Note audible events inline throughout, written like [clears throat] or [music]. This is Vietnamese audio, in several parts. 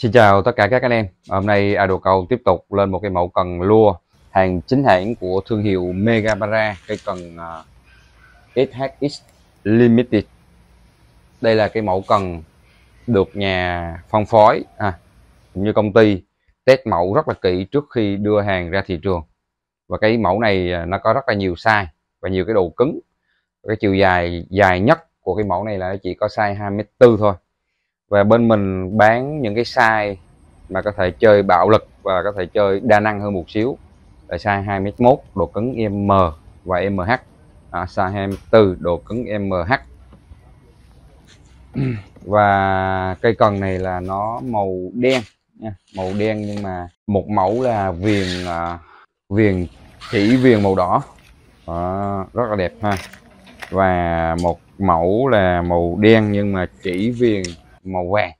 Xin chào tất cả các anh em Hôm nay à, cầu tiếp tục lên một cái mẫu cần lua Hàng chính hãng của thương hiệu Megapara Cây cần uh, à, SHX Limited Đây là cái mẫu cần được nhà phân phối à, cũng như công ty test mẫu rất là kỹ trước khi đưa hàng ra thị trường và cái mẫu này à, nó có rất là nhiều size và nhiều cái độ cứng cái chiều dài dài nhất của cái mẫu này là chỉ có size 2,4 thôi và bên mình bán những cái size mà có thể chơi bạo lực và có thể chơi đa năng hơn một xíu là size 2m1 độ cứng M và MH à, size 24 độ cứng MH [clears throat] và cây cần này là nó màu đen nha. màu đen nhưng mà một mẫu là viền à, viền chỉ viền màu đỏ à, rất là đẹp ha và một mẫu là màu đen nhưng mà chỉ viền màu vàng.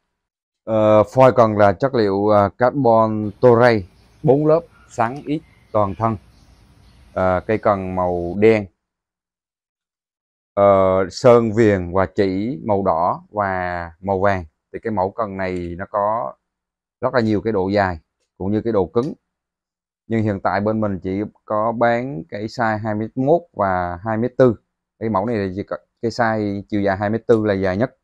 Uh, phôi còn là chất liệu uh, carbon toray 4 lớp sáng ít toàn thân. Uh, cây cần màu đen. Uh, sơn viền và chỉ màu đỏ và màu vàng. Thì cái mẫu cần này nó có rất là nhiều cái độ dài cũng như cái độ cứng. Nhưng hiện tại bên mình chỉ có bán cái size 21 và 24. Cái mẫu này thì chỉ có cái size chiều dài 24 là dài nhất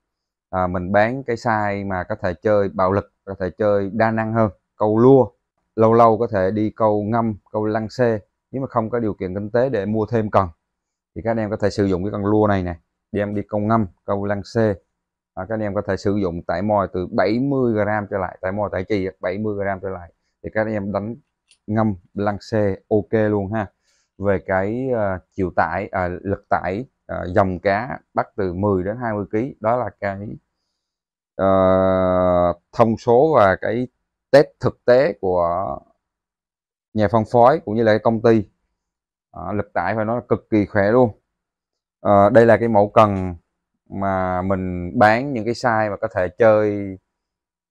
à, mình bán cái size mà có thể chơi bạo lực có thể chơi đa năng hơn câu lua lâu lâu có thể đi câu ngâm câu lăng xê nếu mà không có điều kiện kinh tế để mua thêm cần thì các anh em có thể sử dụng cái con lua này nè đem đi câu ngâm câu lăng xê à, các anh em có thể sử dụng tải mồi từ 70 g trở lại tải mồi tải trì 70 g trở lại thì các anh em đánh ngâm lăng xê ok luôn ha về cái uh, chiều tải uh, lực tải uh, dòng cá bắt từ 10 đến 20 kg đó là cái uh, thông số và cái test thực tế của nhà phân phối cũng như là công ty uh, lực tải phải nói là cực kỳ khỏe luôn uh, đây là cái mẫu cần mà mình bán những cái size mà có thể chơi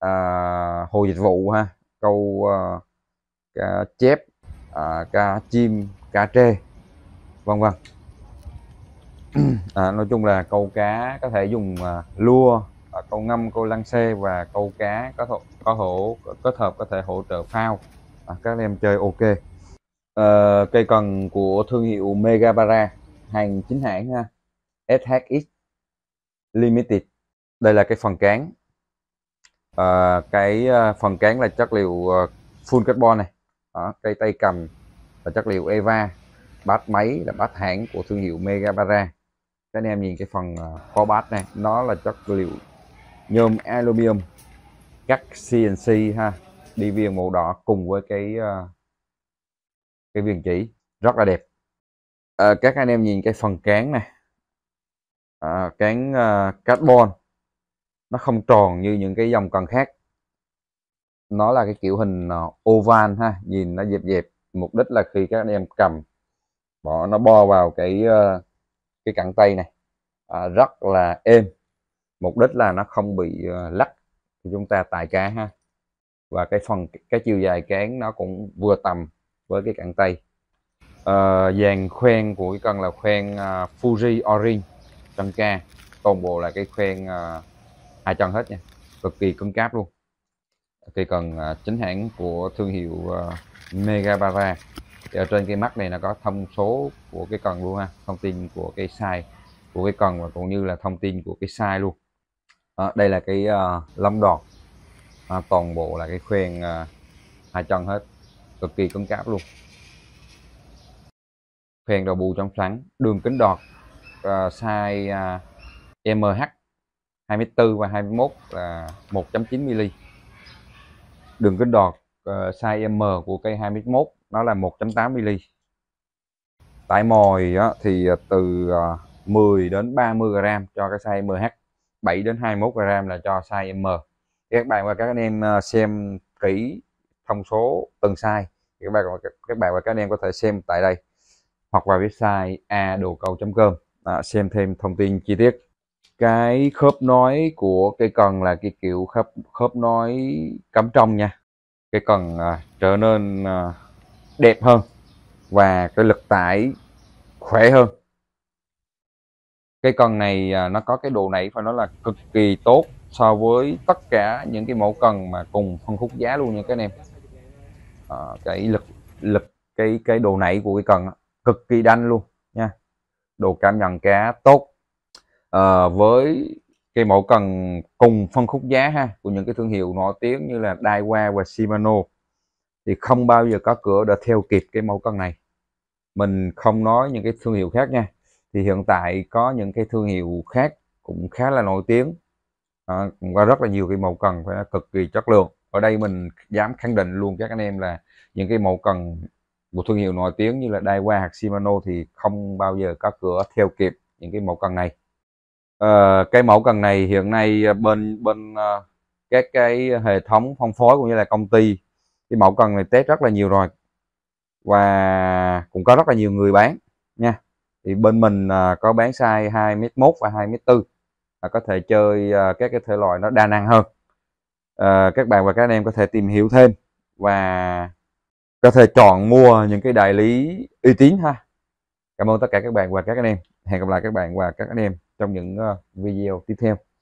uh, hồ dịch vụ ha câu uh, cá chép uh, cá chim cá trê vân vân à, nói chung là câu cá có thể dùng à, lua à, câu ngâm câu lăng xê và câu cá có thổ, có hỗ kết hợp có thể hỗ trợ phao à, các em chơi ok à, cây cần của thương hiệu Megabara hàng chính hãng ha SHX Limited đây là cái phần cán à, cái ờ, phần cán là chất liệu full carbon này đó, cây tay cầm là chất liệu Eva bát máy là bát hãng của thương hiệu Megabara các anh em nhìn cái phần ờ, kho bát này nó là chất liệu nhôm aluminum cắt CNC ha đi viền màu đỏ cùng với cái ờ, cái viền chỉ rất là đẹp à, các anh em nhìn cái phần cán này à, cán uh, carbon nó không tròn như những cái dòng cần khác nó là cái kiểu hình oval ha nhìn nó dẹp dẹp mục đích là khi các anh em cầm bỏ nó bo vào cái uh, cái cẳng tay này à, rất là êm mục đích là nó không bị ờ, lắc lắc chúng ta tài cá ha và cái phần cái chiều dài cán nó cũng vừa tầm với cái cẳng tay à, dàn khoen của cái cần là khoen uh, à, Fuji Orange chân ca toàn bộ là cái khoen uh, à, hai chân hết nha cực kỳ cứng cáp luôn cây cần uh, chính hãng của thương hiệu uh, Megabara thì ở trên cái mắt này nó có thông số của cái cần luôn ha thông tin của cái size của cái cần và cũng như là thông tin của cái size luôn à, đây là cái uh, lông đọt à, ờ, toàn bộ là cái khuyên uh, ờ, hai chân hết cực kỳ cứng cáp luôn khuyên đầu bù trong sáng đường kính đọt uh, size uh, MH 24 và 21 là 1.9 mm đường kính đọt uh, size M của cây 21 nó là 1.8 mm tại mồi á, thì à, từ 10 à, đến 30 gram cho cái size MH 7 đến 21 gram là cho size M các bạn và các anh em à, xem kỹ thông số từng size các bạn các bạn và các anh em có thể xem tại đây hoặc vào website a đồ adocâu.com à, xem thêm thông tin chi tiết cái khớp nói của cây cần là cái kiểu khớp khớp nói cắm trong nha cây cần à, trở nên à, đẹp hơn và cái lực tải khỏe hơn cái cần này à, nó có cái độ nảy phải nói là cực kỳ tốt so với tất cả những cái mẫu cần mà cùng phân khúc giá luôn nha các anh em à, cái lực lực cái cái độ nảy của cái cần cực kỳ đanh luôn nha độ cảm nhận cá tốt à, với cái mẫu cần cùng phân khúc giá ha của những cái thương hiệu nổi tiếng như là Daiwa và Shimano thì không bao giờ có cửa đã theo kịp cái mẫu con này mình không nói những cái thương hiệu khác nha thì hiện tại có những cái thương hiệu khác cũng khá là nổi tiếng à, cũng có rất là nhiều cái mẫu cần phải cực kỳ chất lượng ở đây mình dám khẳng định luôn các anh em là những cái mẫu cần một thương hiệu nổi tiếng như là Daiwa hoặc Shimano thì không bao giờ có cửa theo kịp những cái mẫu cần này à, cái mẫu cần này hiện nay bên bên ờ, các cái hệ thống phân phối cũng như là công ty cái mẫu cần này test rất là nhiều rồi và cũng có rất là nhiều người bán nha thì bên mình à, có bán size 2 m một và 2 m bốn à, có thể chơi à, các cái thể loại nó đa năng hơn à, các bạn và các anh em có thể tìm hiểu thêm và có thể chọn mua những cái đại lý uy tín ha cảm ơn tất cả các bạn và các anh em hẹn gặp lại các bạn và các anh em trong những video tiếp theo